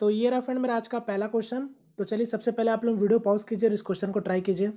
तो ये रहा फ्रेंड मेरा आज का पहला क्वेश्चन तो चलिए सबसे पहले आप लोग वीडियो पॉज कीजिए और इस क्वेश्चन को ट्राई कीजिए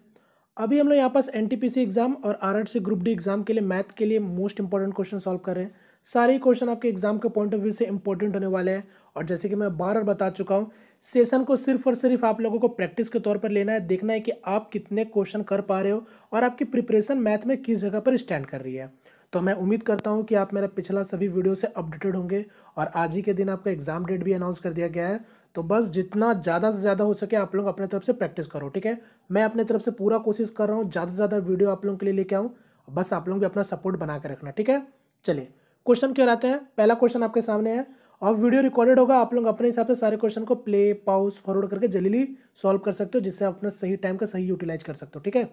अभी हम लोग यहाँ पास एन एग्जाम और आर ग्रुप डी एग्जाम के लिए मैथ के लिए मोस्ट इंपॉर्टेंट क्वेश्चन सॉल्व कर रहे हैं सारे क्वेश्चन आपके एग्जाम के पॉइंट ऑफ व्यू से इंपॉर्टेंट होने वाले हैं और जैसे कि मैं बार बार बता चुका हूँ सेशन को सिर्फ और सिर्फ आप लोगों को प्रैक्टिस के तौर पर लेना है देखना है कि आप कितने क्वेश्चन कर पा रहे हो और आपकी प्रिपरेशन मैथ में किस जगह पर स्टैंड कर रही है तो मैं उम्मीद करता हूँ कि आप मेरा पिछला सभी वीडियो से अपडेटेड होंगे और आज ही के दिन आपका एग्ज़ाम डेट भी अनाउंस कर दिया गया है तो बस जितना ज़्यादा से ज़्यादा हो सके आप लोग अपने तरफ से प्रैक्टिस करो ठीक है मैं अपने तरफ से पूरा कोशिश कर रहा हूँ ज़्यादा से ज़्यादा वीडियो आप लोगों के लिए लेके आऊँ बस आप लोग भी अपना सपोर्ट बना कर रखना ठीक है चलिए क्वेश्चन क्यों रहते हैं पहला क्वेश्चन आपके सामने है और वीडियो रिकॉर्डेड होगा आप लोग अपने हिसाब से सारे क्वेश्चन को प्ले पाउस फॉरवर्ड करके जल्दी सॉल्व कर सकते हो जिससे अपना सही टाइम का सही यूटिलाइज कर सकते हो ठीक है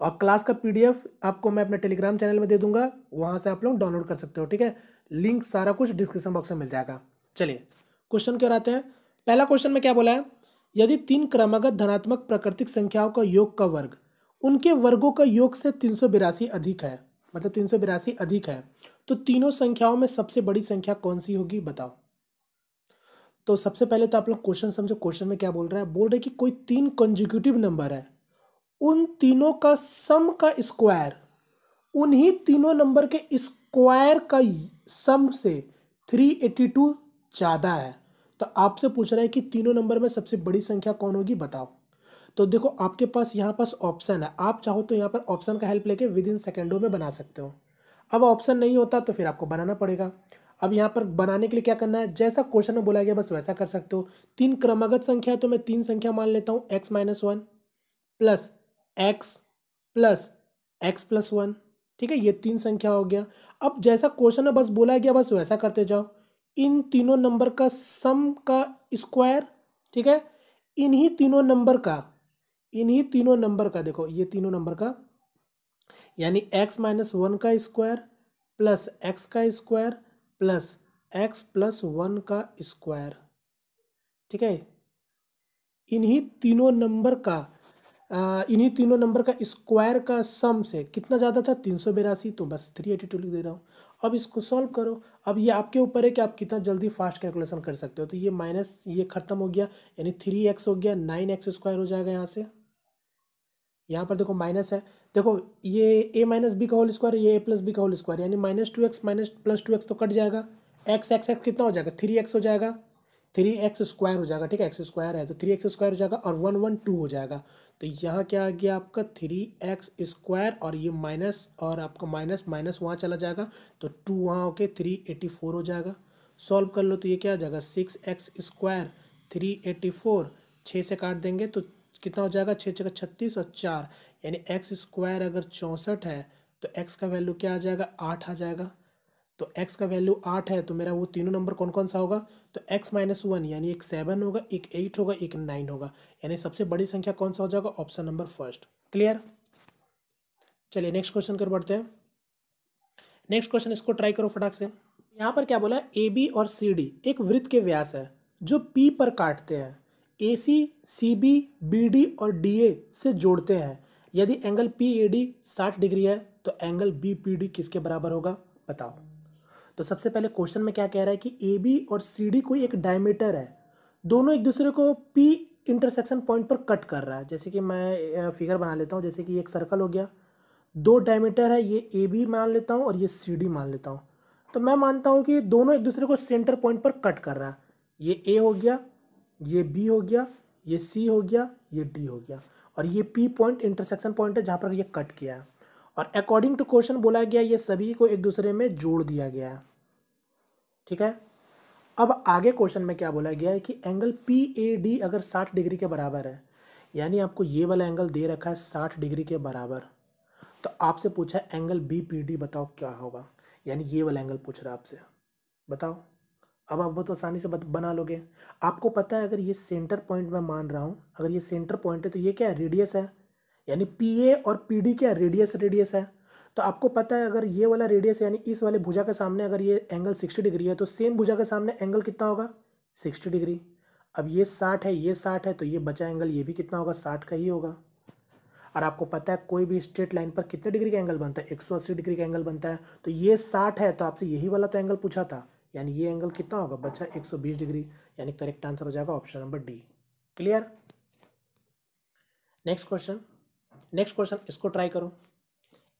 और क्लास का पीडीएफ आपको मैं अपने टेलीग्राम चैनल में दे दूंगा वहाँ से आप लोग डाउनलोड कर सकते हो ठीक है लिंक सारा कुछ डिस्क्रिप्शन बॉक्स में मिल जाएगा चलिए क्वेश्चन क्या आते हैं पहला क्वेश्चन में क्या बोला है यदि तीन क्रमागत धनात्मक प्राकृतिक संख्याओं का योग का वर्ग उनके वर्गों का योग से तीन अधिक है मतलब तीन अधिक है तो तीनों संख्याओं में सबसे बड़ी संख्या कौन सी होगी बताओ तो सबसे पहले तो आप लोग क्वेश्चन समझो क्वेश्चन में क्या बोल रहा है बोल रहे कि कोई तीन कंजिक्यूटिव नंबर है उन तीनों का सम का स्क्वायर उन्हीं तीनों नंबर के स्क्वायर का सम से थ्री एटी टू ज़्यादा है तो आपसे पूछ रहा है कि तीनों नंबर में सबसे बड़ी संख्या कौन होगी बताओ तो देखो आपके पास यहाँ पास ऑप्शन है आप चाहो तो यहाँ पर ऑप्शन का हेल्प लेके विद इन सेकेंडों में बना सकते हो अब ऑप्शन नहीं होता तो फिर आपको बनाना पड़ेगा अब यहाँ पर बनाने के लिए क्या करना है जैसा क्वेश्चन में बोला गया बस वैसा कर सकते हो तीन क्रमागत संख्या है तो मैं तीन संख्या मान लेता हूँ x minus one plus x plus x plus one ठीक है ये तीन संख्या हो गया अब जैसा क्वेश्चन है बस बोला गया बस वैसा करते जाओ इन तीनों नंबर का सम का स्क्वायर ठीक है इन्हीं तीनों नंबर का इन्हीं तीनों नंबर का देखो ये तीनों नंबर का यानी एक्स माइनस वन का स्क्वायर प्लस एक्स का square plus x plus one का स्क्वायर ठीक है इन्हीं तीनों नंबर का इन्हीं तीनों नंबर का स्क्वायर का सम से कितना ज़्यादा था तीन सौ बेरासी तो बस थ्री एटी टू लिख दे रहा हूँ अब इसको सॉल्व करो अब ये आपके ऊपर है कि आप कितना जल्दी फास्ट कैलकुलेशन कर सकते हो तो ये माइनस ये ख़त्म हो गया यानी थ्री एक्स हो गया नाइन एक्स स्क्वायर हो जाएगा यहाँ से यहाँ पर देखो माइनस है देखो ये ए माइनस बी का होल स्क्वायर ये ए प्लस बी का होल स्क्वायर यानी minus two x minus plus two x तो कट जाएगा एक्स एक्स एक्स कितना हो जाएगा थ्री एक्स हो जाएगा थ्री एक्स स्क्वायर हो जाएगा ठीक है एक्स स्क्वायर है तो थ्री एक्स स्क्वायर हो जाएगा और वन वन टू हो जाएगा तो यहाँ क्या आ गया आपका थ्री एक्स स्क्वायर और ये माइनस और आपका माइनस माइनस वहाँ चला जाएगा तो टू वहाँ होके थ्री एटी फोर हो जाएगा सॉल्व कर लो तो ये क्या आ जाएगा six x square three eighty four छः से काट देंगे तो कितना हो जाएगा छः छः छत्तीस और चार यानी एक्स स्क्वायर अगर चौंसठ है तो एक्स का वैल्यू क्या आ जाएगा आठ आ जाएगा तो x का वैल्यू आठ है तो मेरा वो तीनों नंबर कौन कौन सा होगा तो x माइनस वन यानी एक सेवन होगा एक एट होगा एक नाइन होगा यानी सबसे बड़ी संख्या कौन सा हो जाएगा ऑप्शन नंबर फर्स्ट क्लियर चलिए नेक्स्ट क्वेश्चन कर बढ़ते हैं नेक्स्ट क्वेश्चन इसको ट्राई करो फटाक से यहाँ पर क्या बोला ए बी और सी डी एक वृत्त के व्यास है जो पी पर काटते हैं A C C B B D और डी ए से जोड़ते हैं यदि एंगल पी ए डी साठ डिग्री है तो एंगल बी पी डी किसके बराबर होगा बताओ तो सबसे पहले क्वेश्चन में क्या कह रहा है कि ए बी और सी डी कोई एक डायमीटर है दोनों एक दूसरे को पी इंटरसेक्शन पॉइंट पर कट कर रहा है जैसे कि मैं फिगर बना लेता हूँ जैसे कि एक सर्कल हो गया दो डायमीटर है ये ए बी मान लेता हूँ और ये सी डी मान लेता हूँ तो मैं मानता हूँ कि दोनों एक दूसरे को सेंटर पॉइंट पर कट कर रहा है ये ए हो गया ये बी हो गया ये सी हो गया ये डी हो गया और ये पी पॉइंट इंटरसेक्शन पॉइंट है जहाँ पर ये कट किया है और अकॉर्डिंग टू क्वेश्चन बोला गया ये सभी को एक दूसरे में जोड़ दिया गया है ठीक है अब आगे क्वेश्चन में क्या बोला गया है कि एंगल पी ए डी अगर साठ डिग्री के बराबर है यानी आपको ये वाला एंगल दे रखा है साठ डिग्री के बराबर तो आपसे पूछा एंगल बी पी डी बताओ क्या होगा यानी ये वाला एंगल पूछ रहा है आपसे बताओ अब आप बहुत आसानी से बना लोगे आपको पता है अगर ये सेंटर पॉइंट मैं मान रहा हूँ अगर ये सेंटर पॉइंट है तो ये क्या है रेडियस है यानी पी ए और पी डी क्या रेडियस रेडियस है तो आपको पता है अगर ये वाला रेडियस यानी इस वाले भुजा के सामने अगर ये एंगल सिक्सटी डिग्री है तो सेम भुजा के सामने एंगल कितना होगा सिक्सटी डिग्री अब ये साठ है ये साठ है तो ये बचा एंगल ये भी कितना होगा साठ का ही होगा और आपको पता है कोई भी स्ट्रेट लाइन पर कितने डिग्री का एंगल बनता है अस्सी डिग्री का एंगल बनता है तो ये साठ है तो आपसे यही वाला तो एंगल पूछा था यानी ये एंगल कितना होगा बच्चा बीस डिग्री यानी करेक्ट आंसर हो जाएगा option number D clear next question next question इसको ट्राई करो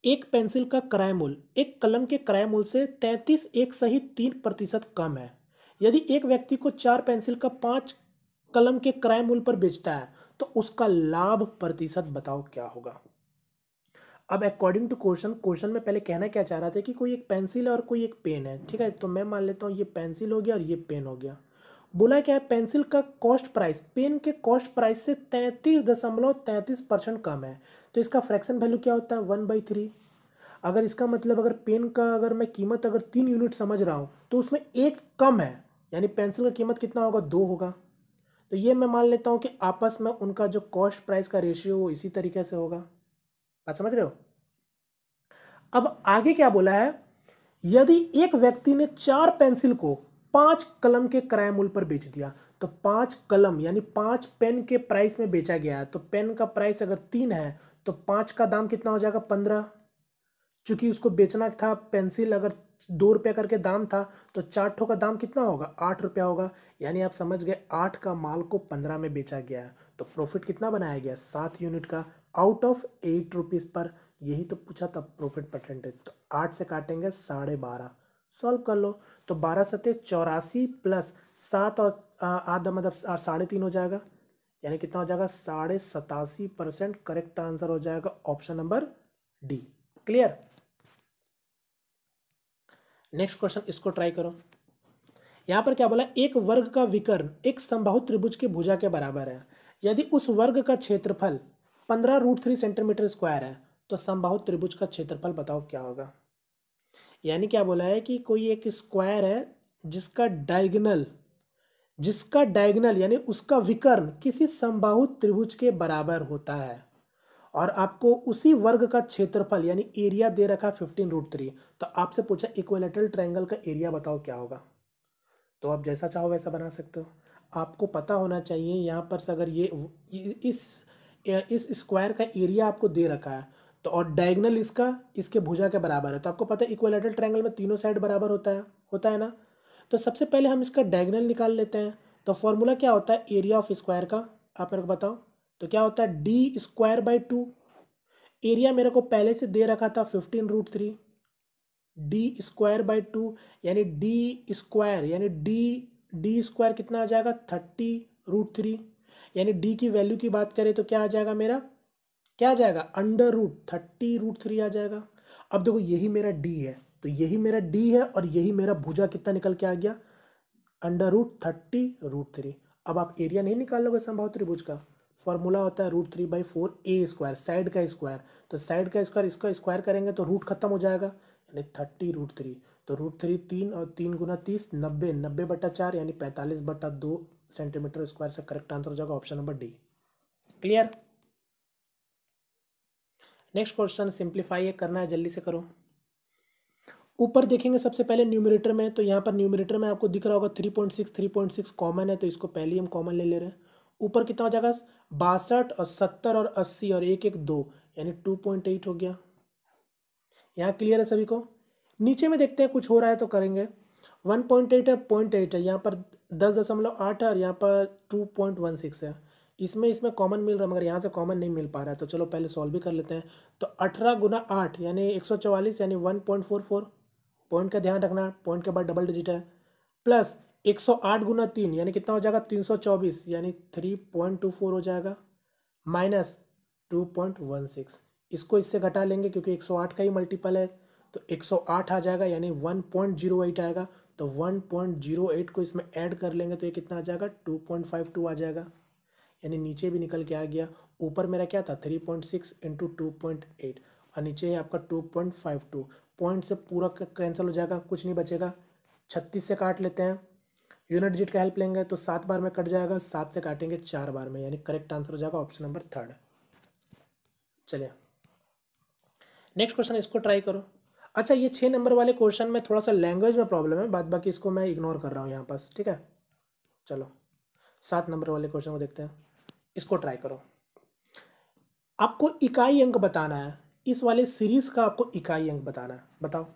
एक पेंसिल का क्रय मूल्य एक कलम के क्रय मूल्य से तैंतीस एक सहित तीन प्रतिशत कम है यदि एक व्यक्ति को चार पेंसिल का पाँच कलम के क्रय मूल्य पर बेचता है तो उसका लाभ प्रतिशत बताओ क्या होगा अब अकॉर्डिंग टू क्वेश्चन क्वेश्चन में पहले कहना क्या चाह रहा था कि कोई एक पेंसिल है और कोई एक पेन है ठीक है तो मैं मान लेता हूँ ये पेंसिल हो गया और ये पेन हो गया बोला क्या है पेंसिल का कॉस्ट प्राइस पेन के कॉस्ट प्राइस से तैंतीस दशमलव तैंतीस परसेंट कम है तो इसका फ्रैक्शन वैल्यू क्या होता है वन बाई थ्री अगर इसका मतलब अगर पेन का अगर मैं कीमत अगर तीन यूनिट समझ रहा हूँ तो उसमें एक कम है यानी पेंसिल का कीमत कितना होगा दो होगा तो ये मैं मान लेता हूँ कि आपस में उनका जो कॉस्ट प्राइस का रेशियो वो इसी तरीके से होगा बात समझ रहे हो अब आगे क्या बोला है यदि एक व्यक्ति ने चार पेंसिल को पाँच कलम के किराया मूल्य पर बेच दिया तो पाँच कलम यानी पाँच पेन के प्राइस में बेचा गया है तो पेन का प्राइस अगर तीन है तो पाँच का दाम कितना हो जाएगा पंद्रह चूंकि उसको बेचना था पेंसिल अगर दो रुपये करके दाम था तो चार ठो का दाम कितना होगा आठ रुपया होगा यानी आप समझ गए आठ का माल को पंद्रह में बेचा गया है तो प्रॉफिट कितना बनाया गया सात यूनिट का आउट ऑफ एट रुपीज़ पर यही तो पूछा था प्रॉफिट परसेंटेज तो आठ से काटेंगे साढ़े बारह सॉल्व कर लो तो बारह सत्य चौरासी प्लस सात और आधा मतलब साढ़े तीन हो जाएगा यानी कितना हो जाएगा साढ़े सतासी परसेंट करेक्ट आंसर हो जाएगा option number D clear next question इसको ट्राई करो यहाँ पर क्या बोला एक वर्ग का विकर्ण एक संभावित त्रिभुज के भुजा के बराबर है यदि उस वर्ग का क्षेत्रफल पंद्रह रूट थ्री सेंटीमीटर स्क्वायर है तो संभावित त्रिभुज का क्षेत्रफल बताओ क्या होगा यानी क्या बोला है कि कोई एक स्क्वायर है जिसका डायगनल जिसका डायगनल यानी उसका विकर्ण किसी संबाहु त्रिभुज के बराबर होता है और आपको उसी वर्ग का क्षेत्रफल यानी एरिया दे रखा फिफ्टीन रूट थ्री तो आपसे पूछा इक्वेलेटरल ट्रायंगल का एरिया बताओ क्या होगा तो आप जैसा चाहो वैसा बना सकते हो आपको पता होना चाहिए यहाँ पर अगर ये इस इस स्क्वायर का एरिया आपको दे रखा है तो और डायगनल इसका इसके भुजा के बराबर है तो आपको पता है इक्वलेटरल ट्रायंगल में तीनों साइड बराबर होता है होता है ना तो सबसे पहले हम इसका डायगनल निकाल लेते हैं तो फॉर्मूला क्या होता है एरिया ऑफ स्क्वायर का आप मेरे को बताओ तो क्या होता है D square by two area मेरे को पहले से दे रखा था fifteen root three D square by two यानी डी स्क्वायर यानी डी डी स्क्वायर कितना आ जाएगा थर्टी रूट थ्री यानी डी की वैल्यू की बात करें तो क्या आ जाएगा मेरा क्या आ जाएगा under root thirty root three आ जाएगा अब देखो यही मेरा डी है तो यही मेरा डी है और यही मेरा भुजा कितना निकल के आ गया under root thirty root three अब आप एरिया नहीं निकाल लोगे संभव त्रिभुज का फॉर्मूला होता है root three by four A square side का स्क्वायर तो साइड का स्क्वायर इसका स्क्वायर करेंगे तो रूट खत्म हो जाएगा यानी थर्टी रूट थ्री तो रूट थ्री तीन और तीन गुना तीस नब्बे नब्बे बटा चार यानी पैंतालीस बटा दो सेंटीमीटर स्क्वायर से करेक्ट आंसर हो जाएगा option number D clear next question simplify करना है जल्दी से करो ऊपर देखेंगे सबसे पहले न्यूमिनेटर में तो यहाँ पर न्यूमिनेटर में आपको दिख रहा होगा three point six three point six common है तो इसको पहले ही हम कॉमन ले ले रहे हैं ऊपर कितना हो जाएगा बासठ और सत्तर और अस्सी और एक एक दो यानी टू पॉइंट एट हो गया यहाँ क्लियर है सभी को नीचे में देखते हैं कुछ हो रहा है तो करेंगे वन पॉइंट एट है पॉइंट एट है यहाँ पर दस दशमलव आठ है और यहाँ पर टू पॉइंट वन सिक्स है इसमें इसमें कॉमन मिल रहा है मगर यहाँ से कॉमन नहीं मिल पा रहा है तो चलो पहले सॉल्व भी कर लेते हैं तो अठारह गुना आठ यानी एक सौ चवालीस यानी one point four four point का ध्यान रखना पॉइंट के बाद डबल डिजिट है प्लस एक सौ आठ गुना तीन यानी कितना हो जाएगा तीन सौ चौबीस यानी थ्री पॉइंट टू फोर हो जाएगा minus two point one six इसको इससे घटा लेंगे क्योंकि एक सौ आठ का ही मल्टीपल है तो एक सौ आठ आ जाएगा यानी वन पॉइंट जीरो एट आएगा तो वन पॉइंट जीरो एट को इसमें ऐड कर लेंगे तो ये कितना आ जाएगा टू पॉइंट फाइव टू आ जाएगा यानी नीचे भी निकल के आ गया ऊपर मेरा क्या था three point six into two point eight और नीचे है आपका two point five two point से पूरा कैंसिल हो जाएगा कुछ नहीं बचेगा छत्तीस से काट लेते हैं यूनिट डिजिट का हेल्प लेंगे तो सात बार में कट जाएगा सात से काटेंगे चार बार में यानी करेक्ट आंसर हो जाएगा ऑप्शन नंबर थर्ड चलिए नेक्स्ट क्वेश्चन इसको ट्राई करो अच्छा ये छः नंबर वाले क्वेश्चन में थोड़ा सा लैंग्वेज में प्रॉब्लम है बाद बाकी इसको मैं इग्नोर कर रहा हूँ यहाँ पास ठीक है चलो सात नंबर वाले क्वेश्चन को देखते हैं इसको ट्राई करो आपको इकाई अंक बताना है इस वाले सीरीज़ का आपको इकाई अंक बताना है बताओ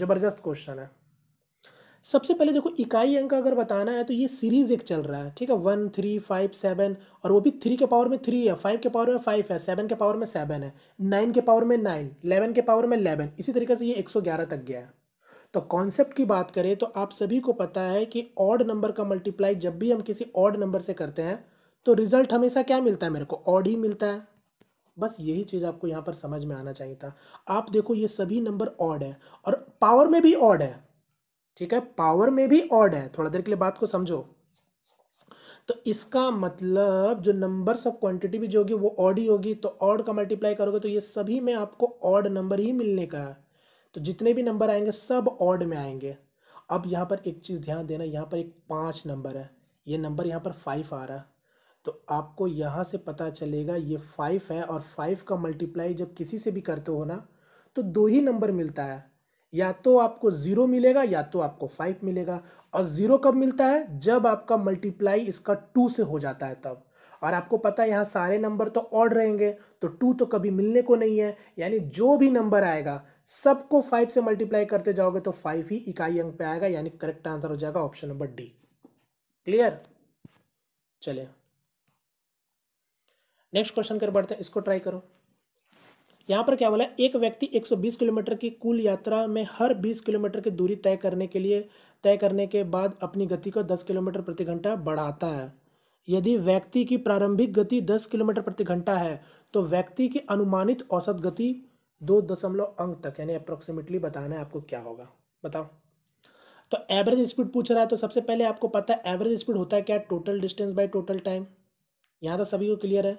ज़बरदस्त क्वेश्चन है सबसे पहले देखो इकाई अंक अगर बताना है तो ये सीरीज़ एक चल रहा है ठीक है वन थ्री फाइव सेवन और वो भी थ्री के पावर में थ्री है फाइव के पावर में फाइव है सेवन के पावर में सेवन है नाइन के पावर में नाइन इलेवन के पावर में इलेवन इसी तरीके से ये एक सौ ग्यारह तक गया है तो कॉन्सेप्ट की बात करें तो आप सभी को पता है कि ऑड नंबर का मल्टीप्लाई जब भी हम किसी ऑड नंबर से करते हैं तो रिजल्ट हमेशा क्या मिलता है मेरे को ऑड ही मिलता है बस यही चीज़ आपको यहाँ पर समझ में आना चाहिए था आप देखो ये सभी नंबर ऑड है और पावर में भी ऑड है ठीक है पावर में भी ऑड है थोड़ा देर के लिए बात को समझो तो इसका मतलब जो नंबर्स ऑफ क्वांटिटी भी जो होगी वो ऑड ही होगी तो ऑड का मल्टीप्लाई करोगे तो ये सभी में आपको ऑड नंबर ही मिलने का है तो जितने भी नंबर आएंगे सब ऑड में आएंगे अब यहाँ पर एक चीज़ ध्यान देना यहाँ पर एक पाँच नंबर है ये नंबर यहाँ पर फाइव आ रहा है तो आपको यहाँ से पता चलेगा ये फाइव है और फाइव का मल्टीप्लाई जब किसी से भी करते हो ना तो दो ही नंबर मिलता है या तो आपको ज़ीरो मिलेगा या तो आपको फाइव मिलेगा और ज़ीरो कब मिलता है जब आपका मल्टीप्लाई इसका टू से हो जाता है तब और आपको पता है यहाँ सारे नंबर तो ऑड रहेंगे तो टू तो कभी मिलने को नहीं है यानी जो भी नंबर आएगा सबको फाइव से मल्टीप्लाई करते जाओगे तो फाइव ही इकाई अंक पे आएगा यानी करेक्ट आंसर हो जाएगा ऑप्शन नंबर डी क्लियर चले नेक्स्ट क्वेश्चन कर बढ़ते हैं इसको ट्राई करो यहाँ पर क्या बोला एक व्यक्ति 120 किलोमीटर की कुल यात्रा में हर 20 किलोमीटर की दूरी तय करने के लिए तय करने के बाद अपनी गति को 10 किलोमीटर प्रति घंटा बढ़ाता है यदि व्यक्ति की प्रारंभिक गति 10 किलोमीटर प्रति घंटा है तो व्यक्ति की अनुमानित औसत गति दो दशमलव अंक तक यानी अप्रोक्सीमेटली बताना है आपको क्या होगा बताओ तो एवरेज स्पीड पूछ रहा है तो सबसे पहले आपको पता है एवरेज स्पीड होता है क्या total distance by total time यहाँ तो सभी को क्लियर है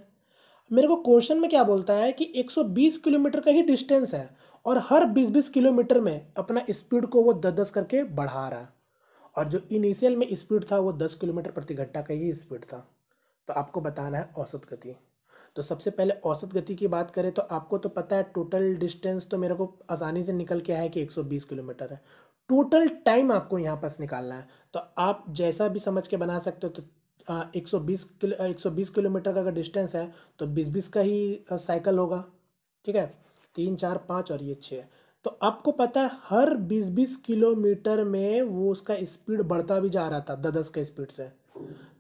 मेरे को क्वेश्चन में क्या बोलता है कि 120 किलोमीटर का ही डिस्टेंस है और हर 20-20 किलोमीटर में अपना स्पीड को वो दस दस करके बढ़ा रहा है और जो इनिशियल में स्पीड था वो 10 किलोमीटर प्रति घंटा का ही स्पीड था तो आपको बताना है औसत गति तो सबसे पहले औसत गति की बात करें तो आपको तो पता है टोटल डिस्टेंस तो मेरे को आसानी से निकल के आया है कि 120 किलोमीटर है टोटल टाइम आपको यहाँ पास निकालना है तो आप जैसा भी समझ के बना सकते हो तो एक सौ बीस किलो एक सौ बीस किलोमीटर का अगर डिस्टेंस है तो बीस बीस का ही साइकिल होगा ठीक है तीन चार पाँच और ये छः तो आपको पता है हर बीस बीस किलोमीटर में वो उसका स्पीड बढ़ता भी जा रहा था दस दस के स्पीड से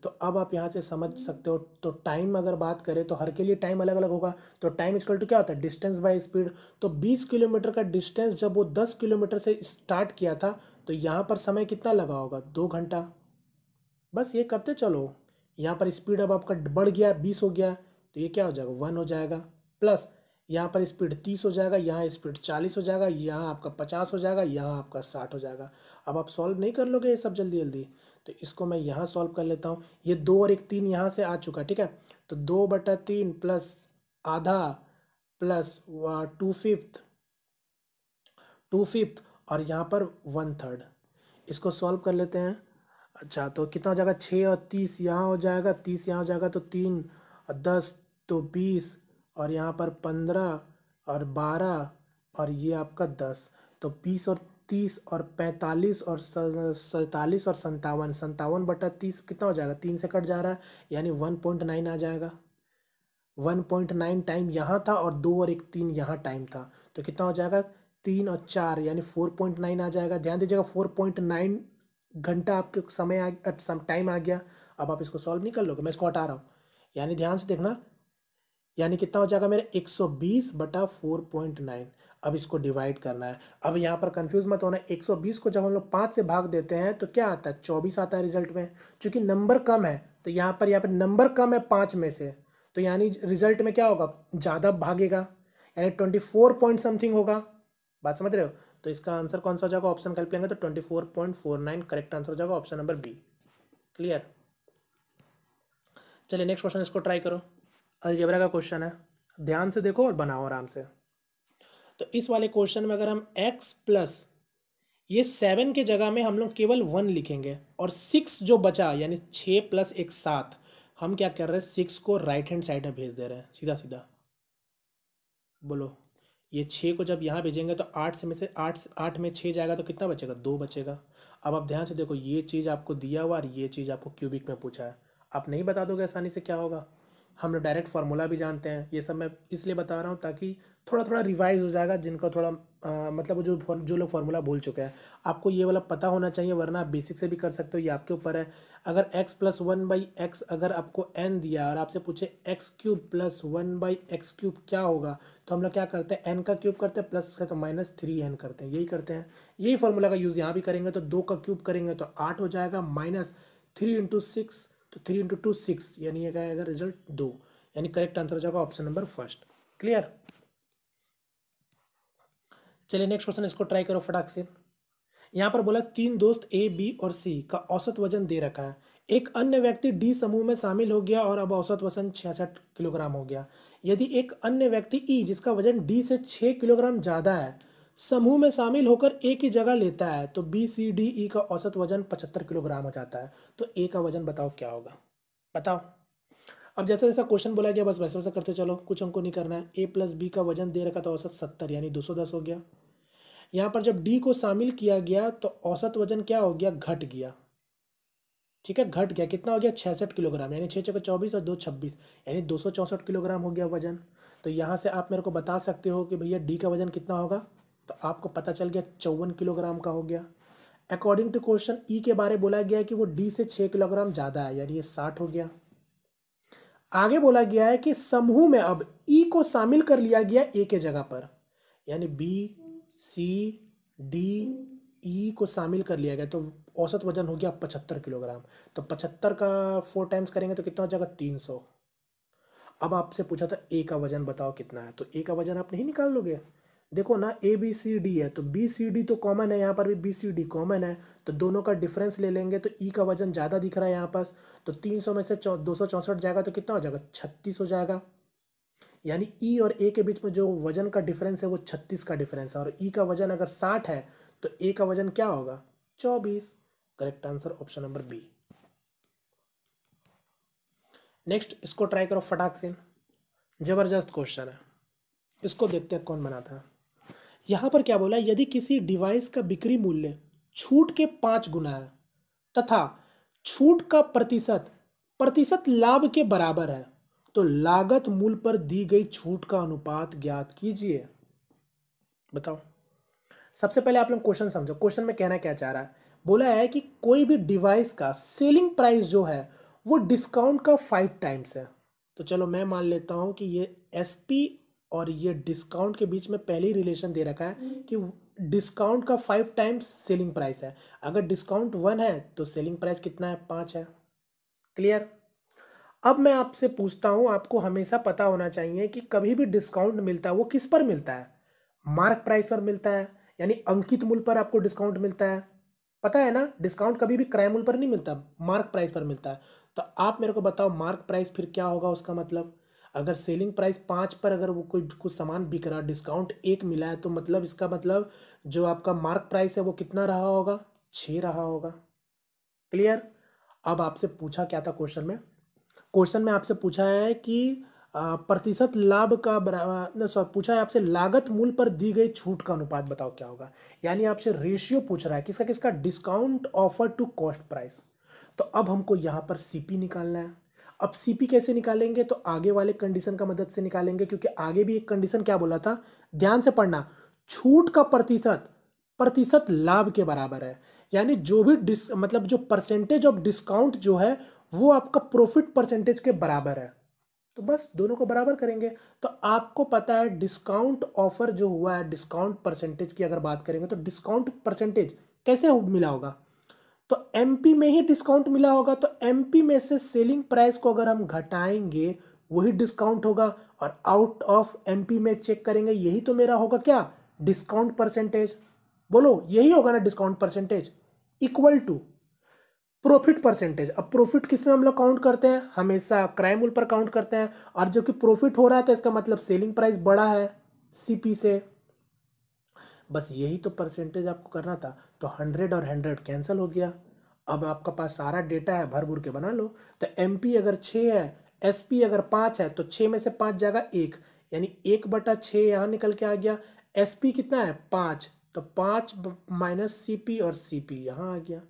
तो अब आप यहाँ से समझ सकते हो तो टाइम अगर बात करें तो हर के लिए टाइम अलग अलग होगा तो टाइम कल टू क्या होता है डिस्टेंस बाय स्पीड तो 20 किलोमीटर का डिस्टेंस जब वो 10 किलोमीटर से स्टार्ट किया था तो यहाँ पर समय कितना लगा होगा दो घंटा बस ये करते चलो यहाँ पर स्पीड अब आपका बढ़ गया बीस हो गया तो ये क्या हो जाएगा वन हो जाएगा प्लस यहाँ पर स्पीड तीस हो जाएगा यहाँ स्पीड चालीस हो जाएगा यहाँ आपका पचास हो जाएगा यहाँ आपका साठ हो जाएगा अब आप सॉल्व नहीं कर लोगे ये सब जल्दी जल्दी तो इसको मैं यहाँ सॉल्व कर लेता हूँ ये दो और एक तीन यहाँ से आ चुका ठीक है तो दो बटा तीन प्लस आधा plus two fifth two fifth और यहाँ पर वन थर्ड इसको सॉल्व कर लेते हैं अच्छा तो कितना हो जाएगा छः और तीस यहाँ हो जाएगा तीस यहाँ हो जाएगा तो तीन और दस तो बीस और यहाँ पर पंद्रह और बारह और ये आपका दस तो बीस और तीस और पैंतालीस और सैंतालीस और संतावन संतावन बटा तीस कितना हो जाएगा तीन से कट जा रहा है यानी वन पॉइंट नाइन आ जाएगा वन पॉइंट नाइन टाइम यहाँ था और दो और एक तीन यहाँ टाइम था तो कितना हो जाएगा तीन और चार यानी फोर पॉइंट नाइन आ जाएगा ध्यान दीजिएगा फोर पॉइंट नाइन घंटा आपके समय आ सम टाइम आ गया अब आप इसको सॉल्व नहीं कर लोगे मैं इसको हटा रहा हूँ यानी ध्यान से देखना यानी कितना हो जाएगा मेरा 120 बटा 4.9 अब इसको डिवाइड करना है अब यहाँ पर कंफ्यूज मत होना 120 को जब हम लोग पाँच से भाग देते हैं तो क्या आता है चौबीस आता है रिजल्ट में चूँकि नंबर कम है तो यहाँ पर यहाँ पर नंबर कम है पाँच में से तो यानी रिजल्ट में क्या होगा ज़्यादा भागेगा यानी ट्वेंटी फोर पॉइंट समथिंग होगा बात समझ रहे हो तो इसका आंसर कौन सा हो जाएगा ऑप्शन कल्प लेंगे तो twenty four point four nine correct answer हो जाएगा ऑप्शन नंबर बी क्लियर चलिए नेक्स्ट क्वेश्चन इसको ट्राई करो अलजेबरा का क्वेश्चन है ध्यान से देखो और बनाओ आराम से तो इस वाले क्वेश्चन में अगर हम एक्स प्लस ये सेवन के जगह में हम लोग केवल वन लिखेंगे और सिक्स जो बचा यानी छः प्लस एक सात हम क्या कर रहे हैं सिक्स को राइट हैंड साइड में भेज दे रहे हैं सीधा सीधा बोलो ये छः को जब यहाँ भेजेंगे तो आठ से में से आठ आठ में छः जाएगा तो कितना बचेगा दो बचेगा अब आप ध्यान से देखो ये चीज़ आपको दिया हुआ और ये चीज़ आपको क्यूबिक में पूछा है आप नहीं बता दोगे आसानी से क्या होगा हम लोग डायरेक्ट फार्मूला भी जानते हैं ये सब मैं इसलिए बता रहा हूँ ताकि थोड़ा थोड़ा रिवाइज हो जाएगा जिनका थोड़ा आ, मतलब जो जो लोग फार्मूला भूल चुके हैं आपको ये वाला पता होना चाहिए वरना आप बेसिक से भी कर सकते हो ये आपके ऊपर है अगर x plus one by x अगर आपको एन दिया और आपसे पूछे x cube plus one by x cube क्या होगा तो हम लोग क्या करते हैं एन का क्यूब करते हैं प्लस का तो माइनस थ्री एन करते हैं यही करते हैं यही फार्मूला का यूज़ यहाँ भी करेंगे तो दो का क्यूब करेंगे तो आठ हो जाएगा माइनस थ्री इंटू सिक्स तो थ्री इंटू टू सिक्स यानी क्या आएगा रिजल्ट दो यानी करेक्ट आंसर हो जाएगा ऑप्शन नंबर फर्स्ट क्लियर चलिए नेक्स्ट क्वेश्चन इसको ट्राई करो फटाक से यहाँ पर बोला तीन दोस्त ए बी और सी का औसत वजन दे रखा है एक अन्य व्यक्ति डी समूह में शामिल हो गया और अब औसत वजन छियासठ किलोग्राम हो गया यदि एक अन्य व्यक्ति ई e, जिसका वजन डी से छः किलोग्राम ज़्यादा है समूह में शामिल होकर एक ही जगह लेता है तो बी सी डी ई का औसत वजन पचहत्तर किलोग्राम हो जाता है तो ए का वजन बताओ क्या होगा बताओ अब जैसा जैसा क्वेश्चन बोला गया बस वैसे वैसा करते चलो कुछ हमको नहीं करना है ए प्लस बी का वजन दे रखा था औसत सत्तर यानी दो सौ दस हो गया यहाँ पर जब डी को शामिल किया गया तो औसत वजन क्या हो गया घट गया ठीक है घट गया कितना हो गया छियासठ किलोग्राम यानी छः छः चौबीस और दो छब्बीस यानी दो सौ चौंसठ किलोग्राम हो गया वजन तो यहाँ से आप मेरे को बता सकते हो कि भैया डी का वजन कितना होगा तो आपको पता चल गया चौवन किलोग्राम का हो गया अकॉर्डिंग टू क्वेश्चन ई के बारे बोला गया है कि वो डी से छः किलोग्राम ज़्यादा है यानी ये साठ हो गया आगे बोला गया है कि समूह में अब ई e को शामिल कर लिया गया ए के जगह पर यानी बी सी डी ई को शामिल कर लिया गया तो औसत वजन हो गया पचहत्तर किलोग्राम तो पचहत्तर का फोर टाइम्स करेंगे तो कितना हो जाएगा तीन सौ अब आपसे पूछा था ए का वजन बताओ कितना है तो ए का वजन आप नहीं निकाल लोगे देखो ना ए बी सी डी है तो बी सी डी तो कॉमन है यहाँ पर भी बी सी डी कॉमन है तो दोनों का डिफरेंस ले लेंगे तो ई e का वजन ज़्यादा दिख रहा है यहाँ पास तो तीन सौ में से दो सौ चौंसठ जाएगा तो कितना हो जाएगा छत्तीस हो जाएगा यानी ई e और ए के बीच में जो वजन का डिफरेंस है वो छत्तीस का डिफरेंस है और ई e का वजन अगर साठ है तो ए का वजन क्या होगा चौबीस correct answer option number B next इसको ट्राई करो फटाक सिंह ज़बरदस्त क्वेश्चन है इसको देखते हैं कौन बनाता है यहाँ पर क्या बोला यदि किसी डिवाइस का बिक्री मूल्य छूट के पाँच गुना है तथा छूट का प्रतिशत प्रतिशत लाभ के बराबर है तो लागत मूल पर दी गई छूट का अनुपात ज्ञात कीजिए बताओ सबसे पहले आप लोग क्वेश्चन समझो क्वेश्चन में कहना क्या चाह रहा है बोला है कि कोई भी डिवाइस का सेलिंग प्राइस जो है वो डिस्काउंट का फाइव टाइम्स है तो चलो मैं मान लेता हूँ कि ये एस पी और ये डिस्काउंट के बीच में पहले ही रिलेशन दे रखा है कि डिस्काउंट का फाइव टाइम्स सेलिंग प्राइस है अगर डिस्काउंट वन है तो सेलिंग प्राइस कितना है पाँच है क्लियर अब मैं आपसे पूछता हूँ आपको हमेशा पता होना चाहिए कि कभी भी डिस्काउंट मिलता है वो किस पर मिलता है मार्क प्राइस पर मिलता है यानी अंकित मूल्य पर आपको डिस्काउंट मिलता है पता है ना डिस्काउंट कभी भी क्रय मूल पर नहीं मिलता मार्क प्राइस पर मिलता है तो आप मेरे को बताओ मार्क प्राइस फिर क्या होगा उसका मतलब अगर सेलिंग प्राइस पाँच पर अगर वो कोई कुछ सामान बिक रहा डिस्काउंट एक मिला है तो मतलब इसका मतलब जो आपका मार्क प्राइस है वो कितना रहा होगा छः रहा होगा क्लियर अब आपसे पूछा क्या था क्वेश्चन में क्वेश्चन में आपसे पूछा है कि प्रतिशत लाभ का बराबर सॉरी पूछा है आपसे लागत मूल पर दी गई छूट का अनुपात बताओ क्या होगा यानी आपसे रेशियो पूछ रहा है किसका किसका discount offer to cost price तो अब हमको यहाँ पर सीपी निकालना है अब सीपी कैसे निकालेंगे तो आगे वाले कंडीशन का मदद से निकालेंगे क्योंकि आगे भी एक कंडीशन क्या बोला था ध्यान से पढ़ना छूट का प्रतिशत प्रतिशत लाभ के बराबर है यानी जो भी डिस मतलब जो परसेंटेज ऑफ डिस्काउंट जो है वो आपका प्रॉफिट परसेंटेज के बराबर है तो बस दोनों को बराबर करेंगे तो आपको पता है डिस्काउंट ऑफर जो हुआ है डिस्काउंट परसेंटेज की अगर बात करेंगे तो डिस्काउंट परसेंटेज कैसे मिला होगा तो एमपी में ही डिस्काउंट मिला होगा तो एमपी में से सेलिंग प्राइस को अगर हम घटाएंगे वही डिस्काउंट होगा और आउट ऑफ एमपी में चेक करेंगे यही तो मेरा होगा क्या डिस्काउंट परसेंटेज बोलो यही होगा ना discount percentage equal to profit percentage अब प्रॉफिट किस में हम लोग काउंट करते हैं हमेशा क्राइम रूल पर काउंट करते हैं और जो कि प्रॉफिट हो रहा है तो इसका मतलब सेलिंग प्राइस बड़ा है सीपी से बस यही तो परसेंटेज आपको करना था तो हंड्रेड और हंड्रेड कैंसिल हो गया अब आपका पास सारा डेटा है भर भूर के बना लो तो एम अगर छः है एस अगर पाँच है तो छः में से पाँच जाएगा एक यानी एक बटा छः यहाँ निकल के आ गया एस कितना है पाँच तो पाँच माइनस सी और सी पी यहाँ आ गया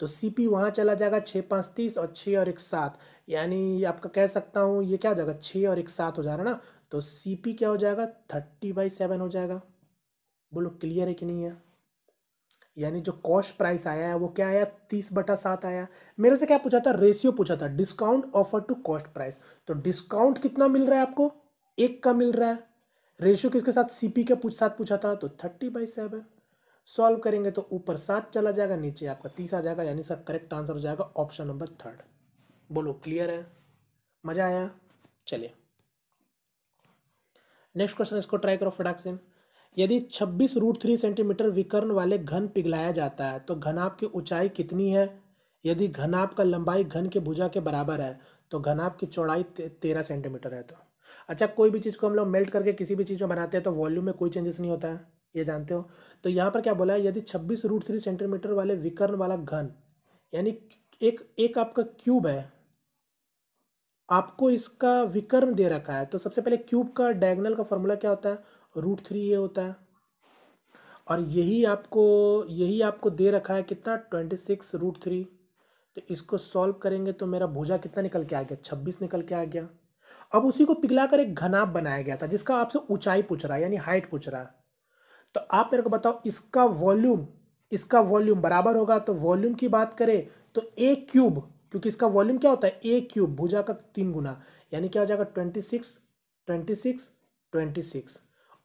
तो सी पी वहाँ चला जाएगा छः पाँच तीस और छः और एक सात यानी आपका कह सकता हूँ ये क्या हो जाएगा छः और एक सात हो जा रहा है ना तो सी पी क्या हो जाएगा थर्टी बाई सेवन हो जाएगा बोलो क्लियर है कि नहीं है यानी जो कॉस्ट प्राइस आया है वो क्या आया तीस बटा सात आया मेरे से क्या पूछा था रेशियो पूछा था discount offer to cost price तो डिस्काउंट कितना मिल रहा है आपको एक का मिल रहा है रेशियो किसके साथ सीपी के पूछ साथ पूछा था तो थर्टी बाई सेवन सॉल्व करेंगे तो ऊपर सात चला जाएगा नीचे आपका तीस आ जाएगा यानी सर करेक्ट आंसर हो जाएगा ऑप्शन नंबर थर्ड बोलो क्लियर है मज़ा आया चलिए नेक्स्ट क्वेश्चन इसको ट्राई करो फटाक से यदि 26 रूट थ्री सेंटीमीटर विकर्ण वाले घन पिघलाया जाता है तो घनाप की ऊंचाई कितनी है यदि घनाप का लंबाई घन के भुजा के बराबर है तो घनाप की चौड़ाई तेरह सेंटीमीटर है तो अच्छा कोई भी चीज़ को हम लोग मेल्ट करके किसी भी चीज़ में बनाते हैं तो वॉल्यूम में कोई चेंजेस नहीं होता है ये जानते हो तो यहाँ पर क्या बोला है यदि छब्बीस रूट थ्री सेंटीमीटर वाले विकर्ण वाला घन यानी एक एक आपका क्यूब है आपको इसका विकर्ण दे रखा है तो सबसे पहले क्यूब का डायगनल का फॉर्मूला क्या होता है रूट थ्री ए होता है और यही आपको यही आपको दे रखा है कितना ट्वेंटी सिक्स रूट थ्री तो इसको सॉल्व करेंगे तो मेरा भुजा कितना निकल के आ गया छब्बीस निकल के आ गया अब उसी को पिघलाकर एक घनाप बनाया गया था जिसका आपसे ऊंचाई पूछ रहा है यानी हाइट पूछ रहा है तो आप मेरे को बताओ इसका वॉल्यूम इसका वॉल्यूम बराबर होगा तो वॉल्यूम की बात करें तो एक क्यूब क्योंकि इसका वॉल्यूम क्या होता है ए क्यूब भुजा का तीन गुना यानी क्या हो जाएगा twenty six twenty six twenty six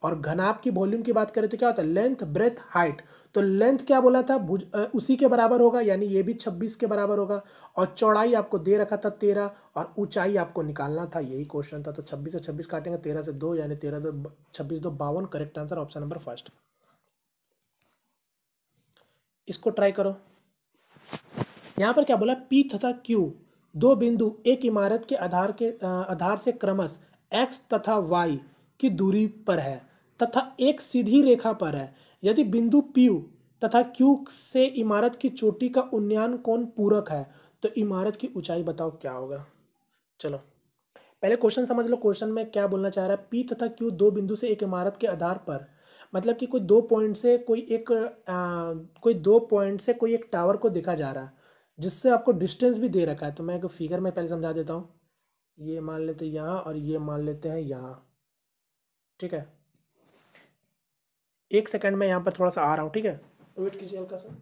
और घनाभ की वॉल्यूम की बात करें तो क्या होता है लेंथ ब्रेथ हाइट तो लेंथ क्या बोला था भुज उसी के बराबर होगा यानी ये भी छब्बीस के बराबर होगा और चौड़ाई आपको दे रखा था तेरह और ऊंचाई आपको निकालना था यही क्वेश्चन था तो छब्बीस से छब्बीस काटेंगे तेरह से दो यानी तेरह दो छब्बीस दो बावन correct answer option number first इसको ट्राई करो यहाँ पर क्या बोला पी तथा क्यू दो बिंदु एक इमारत के आधार के आधार से क्रमश एक्स तथा वाई की दूरी पर है तथा एक सीधी रेखा पर है यदि बिंदु पी तथा क्यू से इमारत की चोटी का उन्यान कौन पूरक है तो इमारत की ऊंचाई बताओ क्या होगा चलो पहले क्वेश्चन समझ लो क्वेश्चन में क्या बोलना चाह रहा है पी तथा क्यू दो बिंदु से एक इमारत के आधार पर मतलब कि कोई दो पॉइंट से कोई एक आ, कोई दो पॉइंट से कोई एक टावर को देखा जा रहा है जिससे आपको डिस्टेंस भी दे रखा है तो मैं एक फिगर में पहले समझा देता हूँ ये मान लेते हैं यहाँ और ये मान लेते हैं यहाँ ठीक है एक सेकंड में यहाँ पर थोड़ा सा आ रहा हूँ ठीक है वेट कीजिए हल्का सा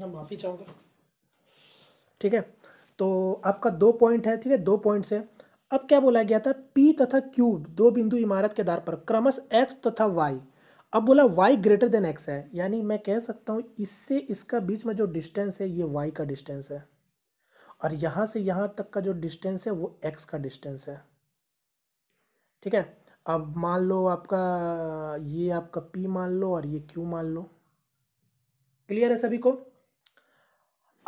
मैं माफ़ी चाहूंगा ठीक है तो आपका दो पॉइंट है ठीक है दो पॉइंट से अब क्या बोला गया था पी तथा क्यू दो बिंदु इमारत के आधार पर क्रमश एक्स तथा वाई अब बोला वाई ग्रेटर देन एक्स है यानी मैं कह सकता हूँ इससे इसका बीच में जो डिस्टेंस है ये वाई का डिस्टेंस है और यहाँ से यहाँ तक का जो डिस्टेंस है वो एक्स का डिस्टेंस है ठीक है अब मान लो आपका ये आपका पी मान लो और ये क्यू मान लो क्लियर है सभी को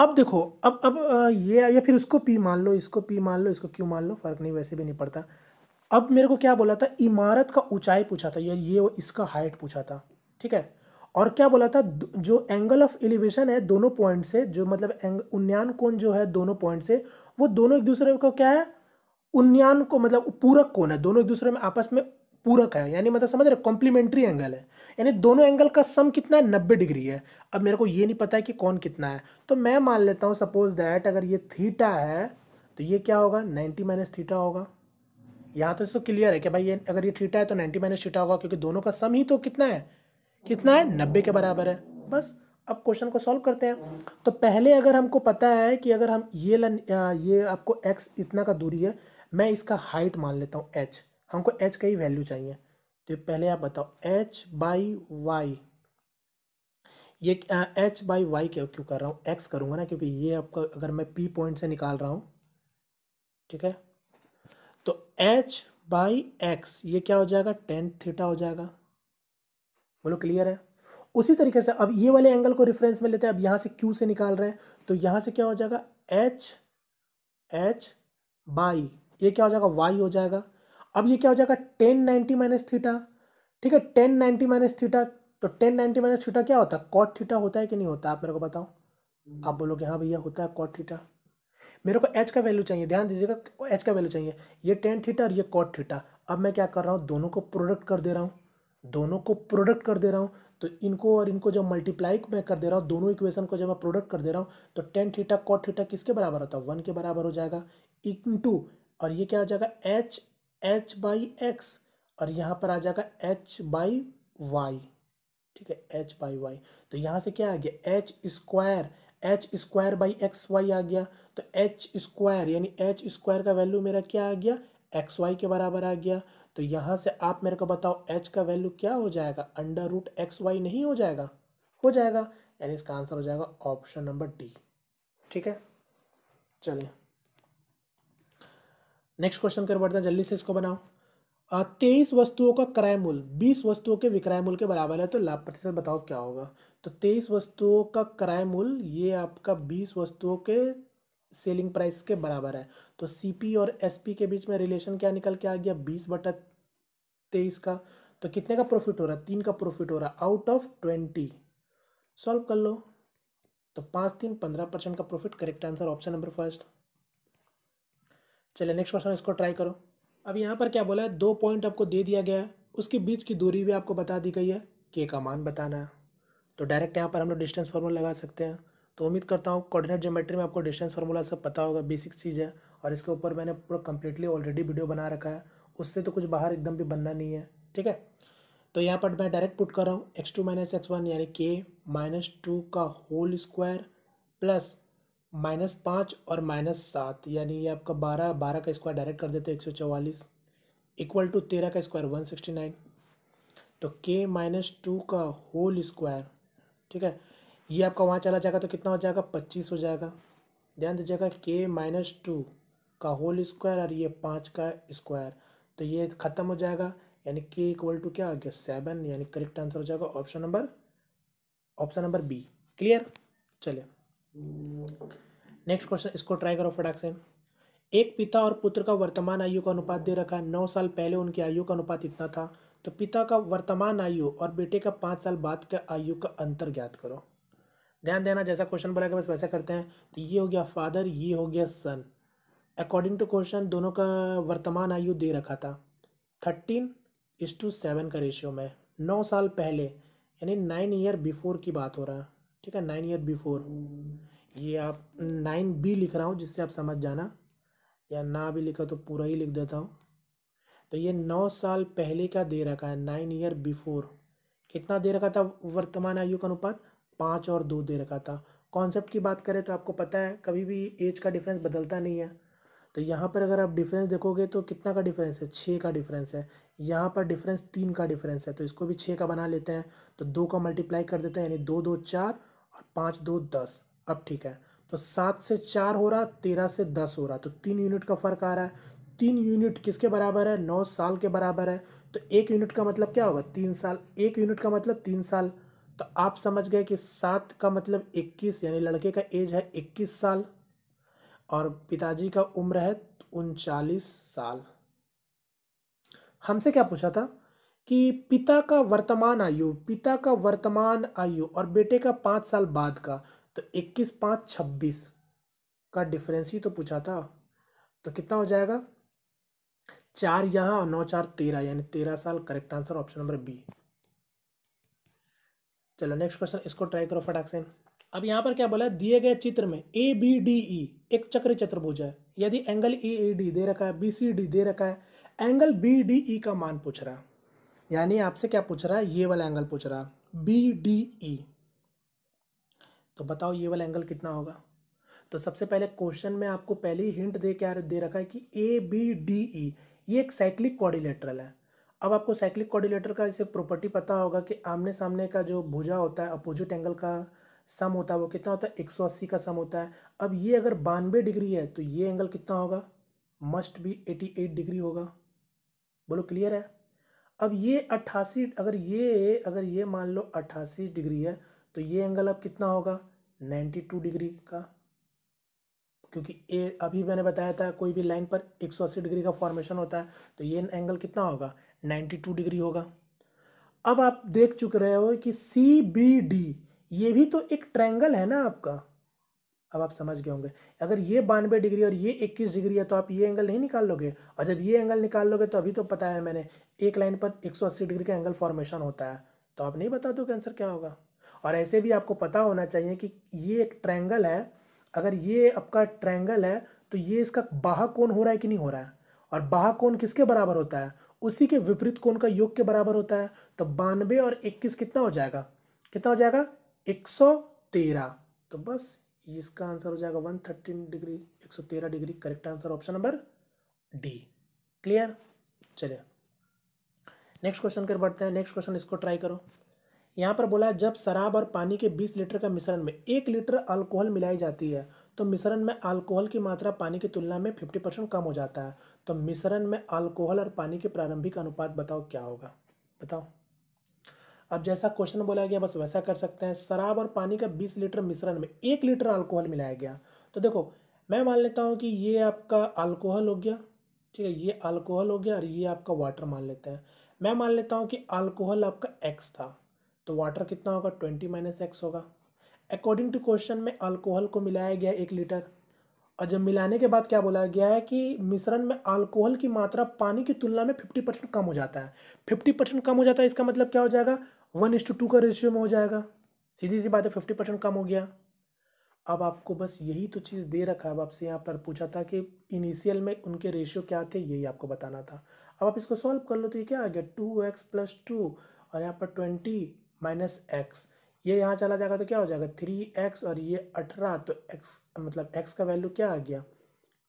अब देखो अब अब ये या फिर उसको पी मान लो इसको पी मान लो इसको क्यों मान लो फ़र्क नहीं वैसे भी नहीं पड़ता अब मेरे को क्या बोला था इमारत का ऊंचाई पूछा था यार ये इसका हाइट पूछा था ठीक है और क्या बोला था जो एंगल ऑफ एलिवेशन है दोनों पॉइंट से जो मतलब उन्यान कोण जो है दोनों पॉइंट से वो दोनों एक दूसरे को क्या है उन्यान को मतलब पूरक कोण है दोनों एक दूसरे में आपस में पूरक है यानी मतलब समझ रहे कॉम्प्लीमेंट्री एंगल है यानी दोनों एंगल का सम कितना है नब्बे डिग्री है अब मेरे को ये नहीं पता है कि कौन कितना है तो मैं मान लेता हूँ सपोज दैट अगर ये थीटा है तो ये क्या होगा नाइन्टी माइनस थीटा होगा यहाँ तो इसको क्लियर है कि भाई ये अगर ये थीटा है तो नाइन्टी माइनस थीटा होगा क्योंकि दोनों का सम ही तो कितना है कितना है नब्बे के बराबर है बस अब क्वेश्चन को सॉल्व करते हैं तो पहले अगर हमको पता है कि अगर हम ये ये आपको एक्स इतना का दूरी है मैं इसका हाइट मान लेता हूँ एच हमको एच का ही वैल्यू चाहिए तो पहले आप बताओ एच बाई वाई ये एच बाई वाई क्या क्यों कर रहा हूँ एक्स करूँगा ना क्योंकि ये आपका अगर मैं पी पॉइंट से निकाल रहा हूँ ठीक है तो एच बाई एक्स ये क्या हो जाएगा टेन थीटा हो जाएगा बोलो क्लियर है उसी तरीके से अब ये वाले एंगल को रिफरेंस में लेते हैं अब यहाँ से क्यू से निकाल रहे हैं तो यहाँ से क्या हो जाएगा एच एच बाई ये क्या हो जाएगा वाई हो जाएगा अब ये क्या हो जाएगा टेन नाइन्टी माइनस थीटा ठीक है टेन नाइन्टी माइनस थीटा तो टेन नाइन्टी माइनस थीटा क्या होता है कॉट थीटा होता है कि नहीं होता आप मेरे को बताओ आप बोलोगे हाँ भैया होता है कॉट थीटा मेरे को एच का वैल्यू चाहिए ध्यान दीजिएगा एच का वैल्यू चाहिए ये टेन थीटा और ये कॉट थीटा अब मैं क्या कर रहा हूँ दोनों को प्रोडक्ट कर दे रहा हूँ दोनों को प्रोडक्ट कर दे रहा हूँ तो इनको और इनको जब मल्टीप्लाई मैं कर दे रहा हूँ दोनों इक्वेशन को जब मैं प्रोडक्ट कर दे रहा हूँ तो टेन थीटा कॉट थीटा किसके बराबर होता है वन के बराबर हो जाएगा इन टू और ये क्या हो जाएगा एच एच बाई एक्स और यहाँ पर आ जाएगा एच बाई वाई ठीक है एच बाई वाई तो यहाँ से क्या आ गया h square h square by x y आ गया तो एच स्क्वायर यानी एच स्क्वायर का वैल्यू मेरा क्या आ गया एक्स वाई के बराबर आ गया तो यहाँ से आप मेरे को बताओ एच का वैल्यू क्या हो जाएगा अंडर रूट एक्स वाई नहीं हो जाएगा हो जाएगा यानी इसका आंसर हो जाएगा ऑप्शन नंबर डी ठीक है चलिए नेक्स्ट क्वेश्चन कर बढ़ते हैं जल्दी से इसको बनाओ तेईस वस्तुओं का क्रय मूल बीस वस्तुओं के विक्रय मूल्य के बराबर है तो लाभ प्रतिशत बताओ क्या होगा तो तेईस वस्तुओं का क्रय मूल ये आपका बीस वस्तुओं के सेलिंग प्राइस के बराबर है तो सीपी और एसपी के बीच में रिलेशन क्या निकल के आ गया बीस बटा तेईस का तो कितने का प्रॉफिट हो रहा है तीन का प्रॉफिट हो रहा है आउट ऑफ ट्वेंटी सॉल्व कर लो तो पाँच तीन पंद्रह परसेंट का profit correct answer option number first चलिए नेक्स्ट क्वेश्चन इसको ट्राई करो अब यहाँ पर क्या बोला है दो पॉइंट आपको दे दिया गया है उसके बीच की दूरी भी आपको बता दी गई है के का मान बताना है तो डायरेक्ट यहाँ पर हम लोग डिस्टेंस फार्मूला लगा सकते हैं तो उम्मीद करता हूँ कोऑर्डिनेट ज्योमेट्री में आपको डिस्टेंस फार्मूला सब पता होगा बेसिक चीज़ है और इसके ऊपर मैंने पूरा कम्प्लीटली ऑलरेडी वीडियो बना रखा है उससे तो कुछ बाहर एकदम भी बनना नहीं है ठीक है तो यहाँ पर मैं डायरेक्ट पुट कर रहा हूँ x two minus x one यानी के माइनस टू का होल स्क्वायर प्लस माइनस पाँच और माइनस सात यानी ये आपका बारह बारह का स्क्वायर डायरेक्ट कर देते एक सौ चवालीस इक्वल टू तेरह का स्क्वायर वन सिक्सटी नाइन तो के माइनस टू का होल स्क्वायर ठीक है ये आपका वहाँ चला जाएगा तो कितना हो जाएगा पच्चीस हो जाएगा ध्यान दीजिएगा के माइनस टू का होल स्क्वायर और ये पाँच का स्क्वायर तो ये ख़त्म हो जाएगा यानी के इक्वल टू क्या हो गया सेवन यानी करेक्ट आंसर हो जाएगा option number option number B clear चलिए नेक्स्ट क्वेश्चन इसको ट्राई करो फटाक से एक पिता और पुत्र का वर्तमान आयु का अनुपात दे रखा है नौ साल पहले उनकी आयु का अनुपात इतना था तो पिता का वर्तमान आयु और बेटे का पाँच साल बाद का आयु का अंतर ज्ञात करो ध्यान देना जैसा क्वेश्चन बोला बस वैसा करते हैं तो ये हो गया फादर ये हो गया सन अकॉर्डिंग टू क्वेश्चन दोनों का वर्तमान आयु दे रखा था थर्टीन इस टू सेवन का रेशियो में नौ साल पहले यानी नाइन ईयर बिफोर की बात हो रहा है ठीक है नाइन ईयर बिफोर ये आप नाइन बी लिख रहा हूँ जिससे आप समझ जाना या ना भी लिखा तो पूरा ही लिख देता हूँ तो ये नौ साल पहले का दे रखा है नाइन ईयर बिफोर कितना दे रखा था वर्तमान आयु का अनुपात पाँच और दो दे रखा था कॉन्सेप्ट की बात करें तो आपको पता है कभी भी एज का डिफरेंस बदलता नहीं है तो यहाँ पर अगर आप डिफरेंस देखोगे तो कितना का डिफरेंस है छः का डिफरेंस है यहाँ पर डिफरेंस तीन का डिफरेंस है तो इसको भी छः का बना लेते हैं तो दो का मल्टीप्लाई कर देते हैं यानी दो दो चार और पाँच दो दस अब ठीक है तो सात से चार हो रहा तेरह से दस हो रहा तो तीन यूनिट का फ़र्क आ रहा है तीन यूनिट किसके बराबर है नौ साल के बराबर है तो एक यूनिट का मतलब क्या होगा तीन साल एक यूनिट का मतलब तीन साल तो आप समझ गए कि सात का मतलब इक्कीस यानी लड़के का एज है इक्कीस साल और पिताजी का उम्र है उनचालीस साल हमसे क्या पूछा था कि पिता का वर्तमान आयु पिता का वर्तमान आयु और बेटे का पाँच साल बाद का तो इक्कीस पाँच छब्बीस का डिफरेंस ही तो पूछा था तो कितना हो जाएगा चार यहाँ और नौ चार तेरह यानी तेरह साल correct answer option number B चलो नेक्स्ट क्वेश्चन इसको ट्राई करो फटाक से अब यहाँ पर क्या बोला दिए गए चित्र में ए बी डी ई एक चक्र चतुर्भुज है यदि एंगल ए ए डी दे रखा है बी सी डी दे रखा है एंगल बी डी ई का मान पूछ रहा है यानी आपसे क्या पूछ रहा है ये वाला एंगल पूछ रहा है बी डी ई तो बताओ ये वाला एंगल कितना होगा तो सबसे पहले क्वेश्चन में आपको पहले ही हिंट दे क्या दे रखा है कि ए बी डी ई ये एक साइक्लिक कोऑर्डिलेटरल है अब आपको साइक्लिक कॉर्डिलेटर का इसे प्रॉपर्टी पता होगा कि आमने सामने का जो भुजा होता है अपोजिट एंगल का सम होता है वो कितना होता है एक सौ अस्सी का सम होता है अब ये अगर बानवे डिग्री है तो ये एंगल कितना होगा must be eighty eight degree होगा बोलो क्लियर है अब ये अट्ठासी अगर ये अगर ये मान लो अट्ठासी डिग्री है तो ये एंगल अब कितना होगा नाइन्टी टू डिग्री का क्योंकि ए अभी मैंने बताया था कोई भी लाइन पर एक सौ अस्सी डिग्री का फॉर्मेशन होता है तो ये एंगल कितना होगा नाइन्टी टू डिग्री होगा अब आप देख चुके रहे हो कि सी बी डी ये भी तो एक ट्रायंगल है ना आपका अब आप समझ गए होंगे अगर ये बानवे डिग्री और ये इक्कीस डिग्री है तो आप ये एंगल नहीं निकाल लोगे और जब ये एंगल निकाल लोगे तो अभी तो पता है मैंने एक लाइन पर एक सौ अस्सी डिग्री का एंगल फॉर्मेशन होता है तो आप नहीं बता दो कि आंसर क्या होगा और ऐसे भी आपको पता होना चाहिए कि ये एक ट्रैंगल है अगर ये आपका ट्रैंगल है तो ये इसका बाहा कोण हो रहा है कि नहीं हो रहा है और बाहा कोण किसके बराबर होता है उसी के विपरीत कोण का योग के बराबर होता है तो बानवे और इक्कीस कितना हो जाएगा कितना हो जाएगा एक सौ तेरह तो बस इसका आंसर हो जाएगा वन थर्टीन डिग्री एक सौ तेरह degree correct answer option number D clear चलिए नेक्स्ट क्वेश्चन कर बढ़ते हैं नेक्स्ट क्वेश्चन इसको ट्राई करो यहाँ पर बोला है जब शराब और पानी के बीस लीटर का मिश्रण में एक लीटर अल्कोहल मिलाई जाती है तो मिश्रण में अल्कोहल की मात्रा पानी की तुलना में फिफ्टी परसेंट कम हो जाता है तो मिश्रण में अल्कोहल और पानी के प्रारंभिक अनुपात बताओ क्या होगा बताओ अब जैसा क्वेश्चन बोला गया बस वैसा कर सकते हैं शराब और पानी का बीस लीटर मिश्रण में एक लीटर अल्कोहल मिलाया गया तो देखो मैं मान लेता हूँ कि ये आपका अल्कोहल हो गया ठीक है ये अल्कोहल हो गया और ये आपका वाटर मान लेते हैं मैं मान लेता हूँ कि अल्कोहल आपका एक्स था तो वाटर कितना होगा ट्वेंटी माइनस एक्स होगा अकॉर्डिंग टू क्वेश्चन में अल्कोहल को मिलाया गया एक लीटर और जब मिलाने के बाद क्या बोला गया है कि मिश्रण में अल्कोहल की मात्रा पानी की तुलना में फिफ्टी परसेंट कम हो जाता है फिफ्टी परसेंट कम हो जाता है इसका मतलब क्या हो जाएगा वन इज टू टू का रेशियो में हो जाएगा सीधी सी बात है फिफ्टी परसेंट कम हो गया अब आपको बस यही तो चीज़ दे रखा है अब आपसे यहाँ पर पूछा था कि इनिशियल में उनके रेशियो क्या थे यही आपको बताना था अब आप इसको सॉल्व कर लो तो ये क्या आ गया टू एक्स प्लस टू और यहाँ पर ट्वेंटी माइनस एक्स ये यहाँ चला जाएगा तो क्या हो जाएगा थ्री एक्स और ये अठारह तो एक्स मतलब एक्स का वैल्यू क्या आ गया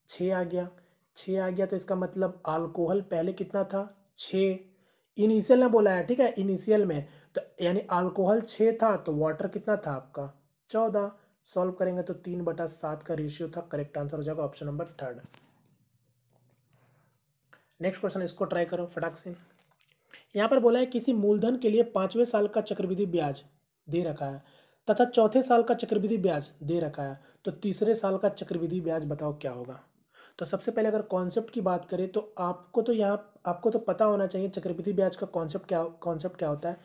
छः आ गया छः आ गया तो इसका मतलब अल्कोहल पहले कितना था छः इनिशियल ने बोला है ठीक है इनिशियल में तो यानी अल्कोहल छः था तो वाटर कितना था आपका चौदह सॉल्व करेंगे तो तीन बटा सात का रेशियो था करेक्ट आंसर हो जाएगा option number third next question इसको ट्राई करो फटाक से यहाँ पर बोला है किसी मूलधन के लिए पाँचवें साल का चक्रविधि ब्याज दे रखा है तथा चौथे साल का चक्रविधि ब्याज दे रखा है तो तीसरे साल का चक्रविधि ब्याज बताओ क्या होगा तो सबसे पहले अगर कॉन्सेप्ट की बात करें तो आपको तो यहाँ आपको तो पता होना चाहिए चक्रवृद्धि ब्याज का कॉन्सेप्ट क्या कॉन्सेप्ट क्या होता है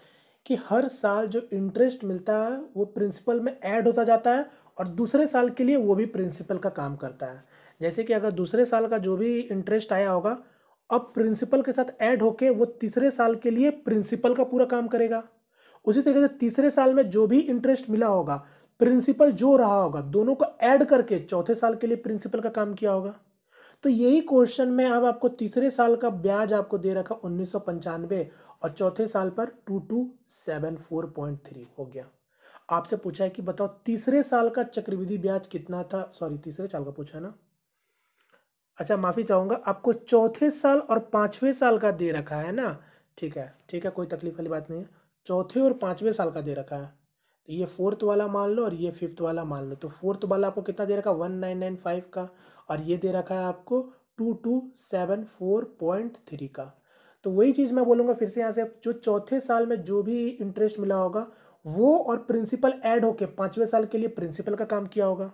कि हर साल जो इंटरेस्ट मिलता है वो प्रिंसिपल में ऐड होता जाता है और दूसरे साल के लिए वो भी प्रिंसिपल का काम करता है जैसे कि अगर दूसरे साल का जो भी इंटरेस्ट आया होगा अब प्रिंसिपल के साथ ऐड होके वो तीसरे साल के लिए प्रिंसिपल का पूरा काम करेगा उसी तरीके से तीसरे साल में जो भी इंटरेस्ट मिला होगा प्रिंसिपल जो रहा होगा दोनों को ऐड करके चौथे साल के लिए प्रिंसिपल का काम किया होगा तो यही क्वेश्चन में अब आपको तीसरे साल का ब्याज आपको दे रखा उन्नीस और चौथे साल पर two two seven four point three हो गया आपसे पूछा है कि बताओ तीसरे साल का चक्रविधि ब्याज कितना था सॉरी तीसरे साल का पूछा है ना अच्छा माफ़ी चाहूँगा आपको चौथे साल और पांचवें साल का दे रखा है ना ठीक है ठीक है कोई तकलीफ वाली बात नहीं है चौथे और पांचवें साल का दे रखा है ये फोर्थ वाला मान लो और ये फिफ्थ वाला मान लो तो फोर्थ वाला आपको कितना दे रखा है वन नाइन नाइन फाइव का और ये दे रखा है आपको two two seven four point three का तो वही चीज़ मैं बोलूँगा फिर से यहाँ से जो चौथे साल में जो भी इंटरेस्ट मिला होगा वो और प्रिंसिपल ऐड होके पाँचवें साल के लिए प्रिंसिपल का काम किया होगा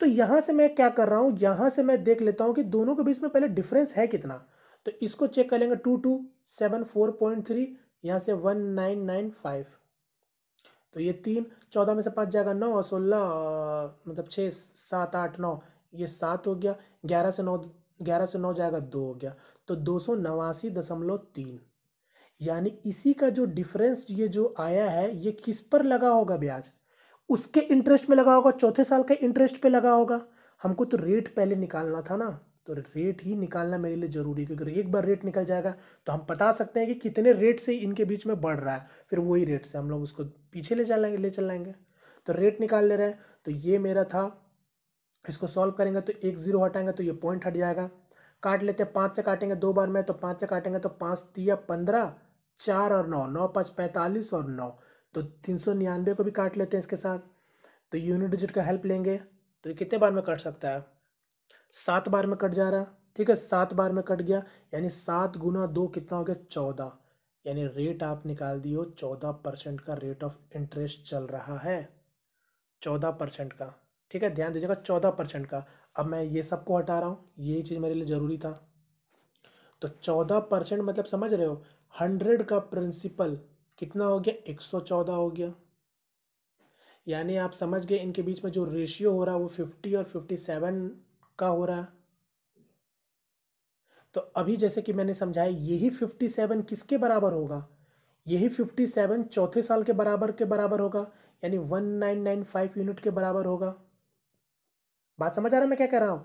तो यहाँ से मैं क्या कर रहा हूँ यहाँ से मैं देख लेता हूँ कि दोनों के बीच में पहले डिफरेंस है कितना तो इसको चेक कर लेंगे two two seven four point three यहाँ से वन नाइन नाइन फाइव तो ये तीन चौदह में से पाँच जाएगा नौ और सोलह मतलब छः सात आठ नौ ये सात हो गया ग्यारह से नौ ग्यारह से नौ जाएगा दो हो गया तो दो सौ नवासी दशमलव तीन यानी इसी का जो डिफरेंस ये जो आया है ये किस पर लगा होगा ब्याज उसके इंटरेस्ट में लगा होगा चौथे साल के इंटरेस्ट पे लगा होगा हमको तो रेट पहले निकालना था ना तो रेट ही निकालना मेरे लिए ज़रूरी है क्योंकि एक बार रेट निकल जाएगा तो हम बता सकते हैं कि कितने रेट से इनके बीच में बढ़ रहा है फिर वही रेट से हम लोग उसको पीछे ले चलाएंगे ले चलाएंगे तो रेट निकाल ले रहे हैं तो ये मेरा था इसको सॉल्व करेंगे तो एक ज़ीरो हटाएंगे तो ये पॉइंट हट जाएगा काट लेते हैं पाँच से काटेंगे दो बार में तो पाँच से काटेंगे तो पाँच तिया पंद्रह चार और नौ नौ पाँच पैंतालीस और नौ तो तीन सौ निन्यानवे को भी काट लेते हैं इसके साथ तो यूनिट डिजिट का हेल्प लेंगे तो ये कितने बार में कट सकता है सात बार में कट जा रहा ठीक है सात बार में कट गया यानी सात गुना दो कितना हो गया चौदह यानी रेट आप निकाल दियो चौदह परसेंट का रेट ऑफ इंटरेस्ट चल रहा है चौदह परसेंट का ठीक है ध्यान दीजिएगा चौदह परसेंट का अब मैं ये सबको हटा रहा हूँ यही चीज़ मेरे लिए ज़रूरी था तो चौदह परसेंट मतलब समझ रहे हो हंड्रेड का प्रिंसिपल कितना हो गया एक सौ चौदह हो गया यानी आप समझ गए इनके बीच में जो रेशियो हो रहा है वो फिफ्टी और फिफ्टी सेवन आपका हो रहा तो अभी जैसे कि मैंने समझाया यही फिफ्टी सेवन किसके बराबर होगा यही फिफ्टी सेवन चौथे साल के बराबर के बराबर होगा यानी one nine nine five unit के बराबर होगा बात समझ आ रहा है मैं क्या कह रहा हूँ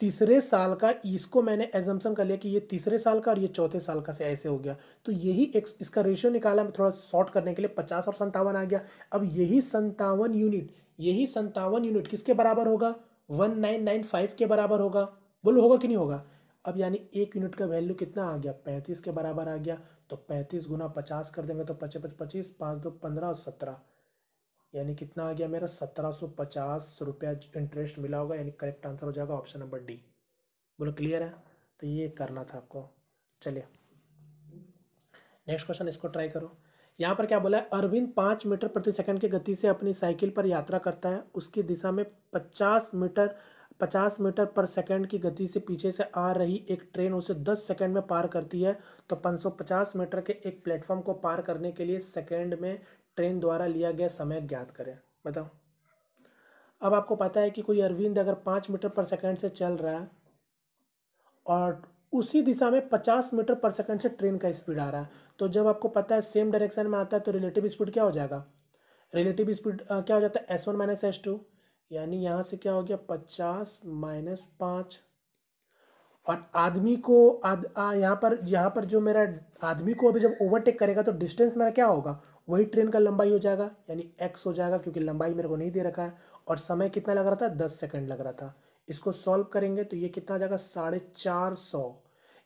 तीसरे साल का इसको मैंने एजम्सन कर लिया कि ये तीसरे साल का और ये चौथे साल का से ऐसे हो गया तो यही एक इसका रेशियो निकाला मैं थोड़ा शॉर्ट करने के लिए पचास और संतावन आ गया अब यही संतावन यूनिट यही संतावन यूनिट किसके बराबर होगा वन नाइन नाइन फाइव के बराबर होगा बोलो होगा कि नहीं होगा अब यानी एक यूनिट का वैल्यू कितना आ गया पैंतीस के बराबर आ गया तो पैंतीस गुना पचास कर देंगे तो पचे पच पच्चीस पाँच दो पंद्रह और सत्रह यानी कितना आ गया मेरा सत्रह सौ पचास रुपया इंटरेस्ट मिला होगा यानी करेक्ट आंसर हो जाएगा ऑप्शन नंबर डी बोलो क्लियर है तो ये करना था आपको चलिए नेक्स्ट क्वेश्चन इसको ट्राई करो यहाँ पर क्या बोला है अरविंद पाँच मीटर प्रति सेकंड की गति से अपनी साइकिल पर यात्रा करता है उसकी दिशा में पचास मीटर पचास मीटर पर सेकंड की गति से पीछे से आ रही एक ट्रेन उसे दस सेकंड में पार करती है तो सौ पचास मीटर के एक प्लेटफॉर्म को पार करने के लिए सेकंड में ट्रेन द्वारा लिया गया समय ज्ञात करें बताओ अब आपको पता है कि कोई अरविंद अगर पाँच मीटर पर सेकेंड से चल रहा है और उसी दिशा में 50 मीटर पर सेकंड से ट्रेन का स्पीड आ रहा है तो जब आपको पता है सेम डायरेक्शन में आता है तो रिलेटिव स्पीड क्या हो जाएगा रिलेटिव स्पीड क्या हो जाता है S one minus S two यानी यहाँ से क्या हो गया पचास माइनस पाँच और आदमी को आद, आ, यहाँ पर यहाँ पर जो मेरा आदमी को अभी जब ओवरटेक करेगा तो डिस्टेंस मेरा क्या होगा वही ट्रेन का लंबाई हो जाएगा यानी एक्स हो जाएगा क्योंकि लंबाई मेरे को नहीं दे रखा है और समय कितना लग रहा था दस सेकंड लग रहा था इसको सॉल्व करेंगे तो ये कितना आ जाएगा साढ़े चार सौ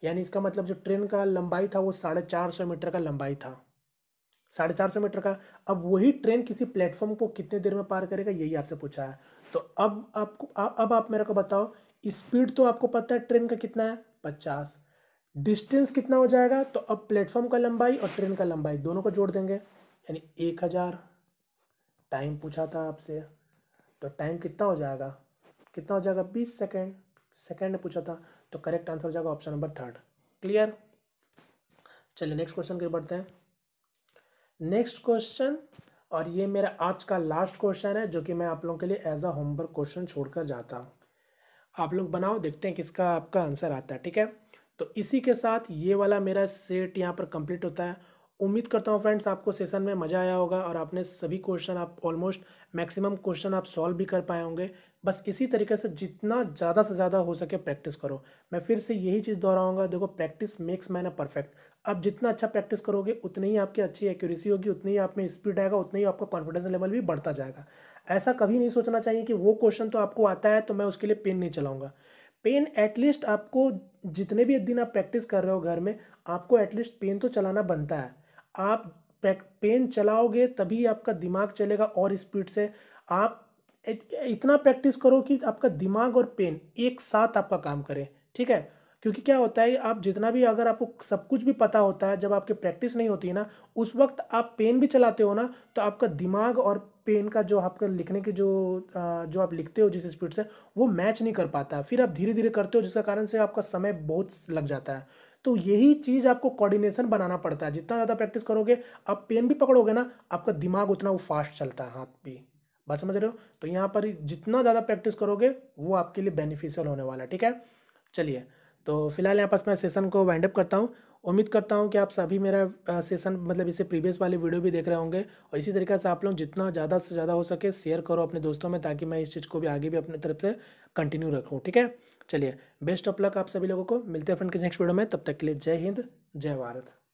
यानी इसका मतलब जो ट्रेन का लंबाई था वो साढ़े चार सौ मीटर का लंबाई था साढ़े चार सौ मीटर का अब वही ट्रेन किसी प्लेटफॉर्म को कितने देर में पार करेगा यही आपसे पूछा है तो अब आपको आ, अब आप मेरे को बताओ स्पीड तो आपको पता है ट्रेन का कितना है पचास डिस्टेंस कितना हो जाएगा तो अब प्लेटफॉर्म का लंबाई और ट्रेन का लंबाई दोनों को जोड़ देंगे यानी एक हज़ार टाइम पूछा था आपसे तो टाइम कितना हो जाएगा कितना हो जाएगा बीस सेकेंड सेकेंड में पूछा था तो करेक्ट आंसर हो जाएगा ऑप्शन नंबर थर्ड क्लियर चलिए नेक्स्ट क्वेश्चन की बढ़ते हैं नेक्स्ट क्वेश्चन और ये मेरा आज का लास्ट क्वेश्चन है जो कि मैं आप लोगों के लिए एज अ होमवर्क क्वेश्चन छोड़कर जाता हूँ आप लोग बनाओ देखते हैं किसका आपका आंसर आता है ठीक है तो इसी के साथ ये वाला मेरा सेट यहाँ पर कंप्लीट होता है उम्मीद करता हूँ फ्रेंड्स आपको सेशन में मज़ा आया होगा और आपने सभी क्वेश्चन आप ऑलमोस्ट मैक्सिमम क्वेश्चन आप सॉल्व भी कर पाए होंगे बस इसी तरीके से जितना ज़्यादा से ज़्यादा हो सके प्रैक्टिस करो मैं फिर से यही चीज़ दोहराऊंगा देखो practice makes man a perfect आप जितना अच्छा प्रैक्टिस करोगे उतनी ही आपकी अच्छी एक्यूरेसी होगी उतनी ही आप में स्पीड आएगा उतना ही आपका कॉन्फिडेंस लेवल भी बढ़ता जाएगा ऐसा कभी नहीं सोचना चाहिए कि वो क्वेश्चन तो आपको आता है तो मैं उसके लिए पेन नहीं चलाऊँगा पेन एटलीस्ट आपको जितने भी दिन आप प्रैक्टिस कर रहे हो घर में आपको एटलीस्ट पेन तो चलाना बनता है आप पेन चलाओगे तभी आपका दिमाग चलेगा और स्पीड से आप इतना प्रैक्टिस करो कि आपका दिमाग और पेन एक साथ आपका काम करें ठीक है क्योंकि क्या होता है आप जितना भी अगर आपको सब कुछ भी पता होता है जब आपकी प्रैक्टिस नहीं होती है ना उस वक्त आप पेन भी चलाते हो ना तो आपका दिमाग और पेन का जो आपका लिखने की जो जो आप लिखते हो जिस स्पीड से वो मैच नहीं कर पाता फिर आप धीरे धीरे करते हो जिसका कारण से आपका समय बहुत लग जाता है तो यही चीज़ आपको कोऑर्डिनेशन बनाना पड़ता है जितना ज़्यादा प्रैक्टिस करोगे आप पेन भी पकड़ोगे ना आपका दिमाग उतना वो फास्ट चलता है हाथ भी बात समझ रहे हो तो यहाँ पर जितना ज़्यादा प्रैक्टिस करोगे वो आपके लिए बेनिफिशियल होने वाला है ठीक है चलिए तो फिलहाल यहाँ पास मैं सेशन को वाइंड अप करता हूँ उम्मीद करता हूँ कि आप सभी मेरा सेशन मतलब इसे प्रीवियस वाले वीडियो भी देख रहे होंगे और इसी तरीके से आप लोग जितना ज़्यादा से ज़्यादा हो सके शेयर करो अपने दोस्तों में ताकि मैं इस चीज़ को भी आगे भी अपनी तरफ से कंटिन्यू रखूँ ठीक है चलिए बेस्ट ऑफ लक आप सभी लोगों को मिलते हैं फ्रेंड किसी नेक्स्ट वीडियो में तब तक के लिए जय हिंद जय भारत